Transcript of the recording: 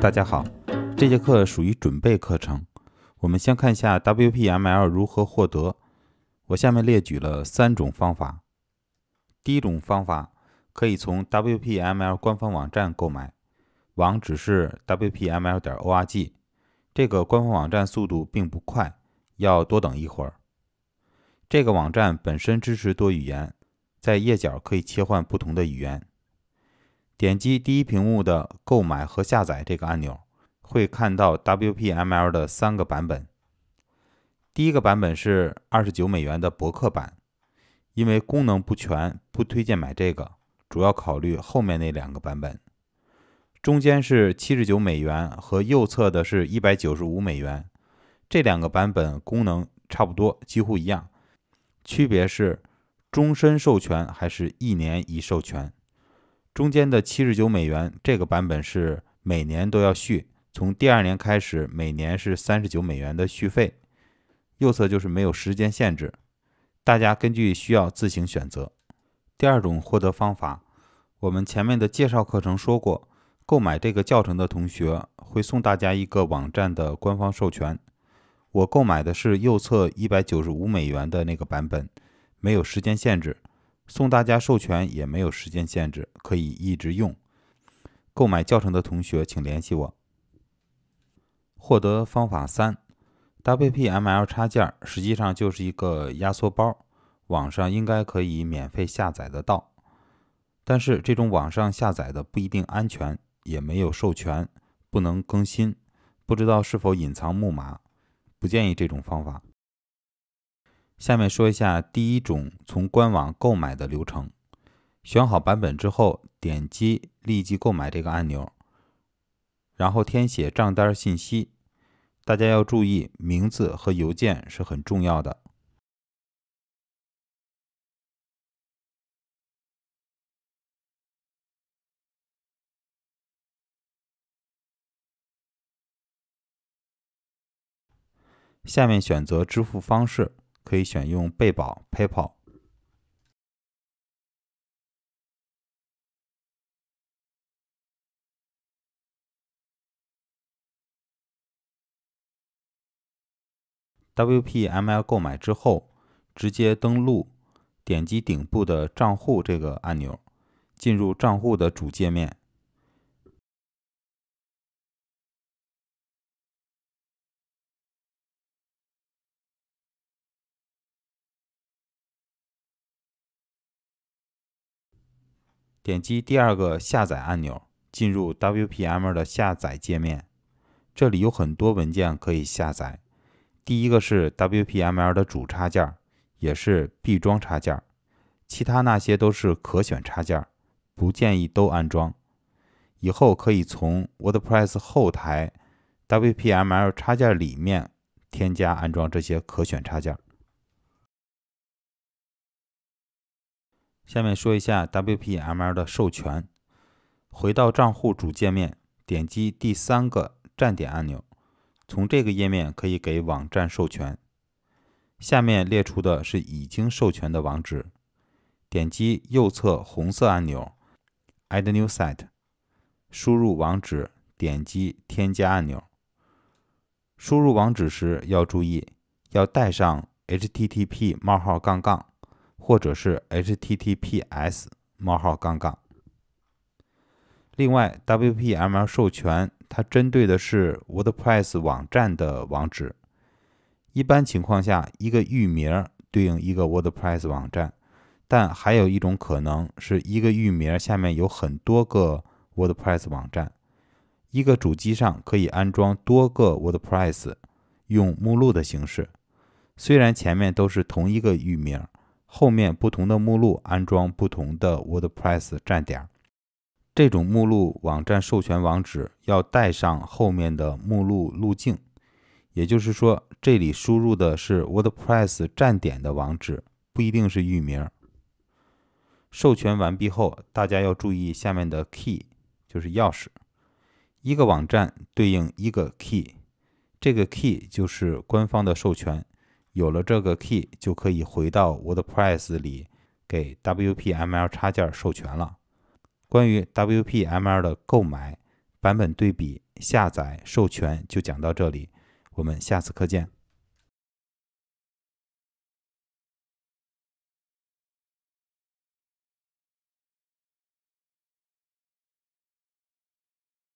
大家好，这节课属于准备课程。我们先看一下 WPML 如何获得。我下面列举了三种方法。第一种方法可以从 WPML 官方网站购买，网址是 WPML 点 org。这个官方网站速度并不快，要多等一会儿。这个网站本身支持多语言，在页角可以切换不同的语言。点击第一屏幕的“购买和下载”这个按钮，会看到 WPML 的三个版本。第一个版本是二十九美元的博客版，因为功能不全，不推荐买这个。主要考虑后面那两个版本，中间是七十九美元，和右侧的是一百九十五美元。这两个版本功能差不多，几乎一样，区别是终身授权还是一年一授权。中间的七十九美元这个版本是每年都要续，从第二年开始每年是三十九美元的续费。右侧就是没有时间限制，大家根据需要自行选择。第二种获得方法，我们前面的介绍课程说过，购买这个教程的同学会送大家一个网站的官方授权。我购买的是右侧一百九十五美元的那个版本，没有时间限制。送大家授权也没有时间限制，可以一直用。购买教程的同学，请联系我。获得方法三：WPML 插件实际上就是一个压缩包，网上应该可以免费下载得到。但是这种网上下载的不一定安全，也没有授权，不能更新，不知道是否隐藏木马，不建议这种方法。下面说一下第一种从官网购买的流程：选好版本之后，点击“立即购买”这个按钮，然后填写账单信息。大家要注意，名字和邮件是很重要的。下面选择支付方式。可以选用贝宝 PayPal、WPML 购买之后，直接登录，点击顶部的“账户”这个按钮，进入账户的主界面。点击第二个下载按钮，进入 w p m 的下载界面。这里有很多文件可以下载。第一个是 WPMR 的主插件，也是必装插件。其他那些都是可选插件，不建议都安装。以后可以从 WordPress 后台 WPMR 插件里面添加安装这些可选插件。下面说一下 WPML 的授权。回到账户主界面，点击第三个站点按钮，从这个页面可以给网站授权。下面列出的是已经授权的网址。点击右侧红色按钮 “Add New Site”，输入网址，点击添加按钮。输入网址时要注意，要带上 HTTP 冒号杠杠。或者是 HTTPS 冒号杠杠。另外，WPML 授权它针对的是 WordPress 网站的网址。一般情况下，一个域名对应一个 WordPress 网站，但还有一种可能是一个域名下面有很多个 WordPress 网站。一个主机上可以安装多个 WordPress，用目录的形式。虽然前面都是同一个域名。后面不同的目录安装不同的 WordPress 站点，这种目录网站授权网址要带上后面的目录路径，也就是说，这里输入的是 WordPress 站点的网址，不一定是域名。授权完毕后，大家要注意下面的 key，就是钥匙。一个网站对应一个 key，这个 key 就是官方的授权。有了这个 key，就可以回到 WordPress 里给 WPML 插件授权了。关于 WPML 的购买、版本对比、下载、授权，就讲到这里，我们下次课见。